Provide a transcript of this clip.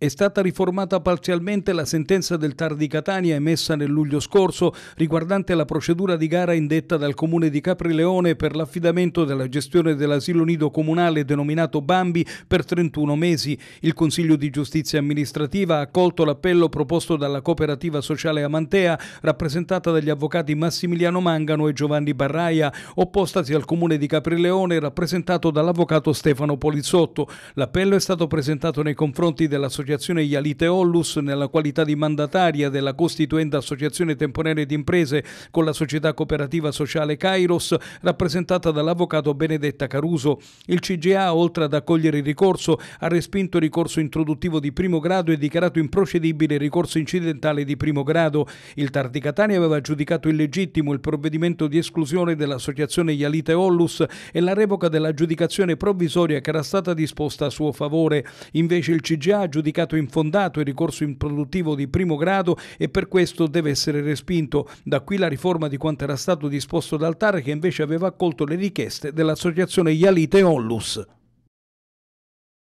È stata riformata parzialmente la sentenza del TAR di Catania emessa nel luglio scorso riguardante la procedura di gara indetta dal comune di Caprileone per l'affidamento della gestione dell'asilo nido comunale denominato Bambi per 31 mesi. Il Consiglio di Giustizia amministrativa ha accolto l'appello proposto dalla cooperativa sociale Amantea, rappresentata dagli avvocati Massimiliano Mangano e Giovanni Barraia, oppostasi al comune di Caprileone, rappresentato dall'avvocato Stefano Polizzotto. L'appello è stato presentato nei confronti della società dell'Associazione Ialite Ollus nella qualità di mandataria della costituente Associazione Temporanea di Imprese con la società cooperativa sociale Kairos, rappresentata dall'avvocato Benedetta Caruso. Il CGA, oltre ad accogliere il ricorso, ha respinto il ricorso introduttivo di primo grado e dichiarato improcedibile il ricorso incidentale di primo grado. Il Tardi Catania aveva giudicato illegittimo il provvedimento di esclusione dell'Associazione Ialite Ollus e la revoca dell'aggiudicazione provvisoria che era stata disposta a suo favore. Invece il CGA ha giudicato giudicato infondato il ricorso improduttivo di primo grado e per questo deve essere respinto. Da qui la riforma di quanto era stato disposto dal TAR che invece aveva accolto le richieste dell'associazione Yalite Onlus.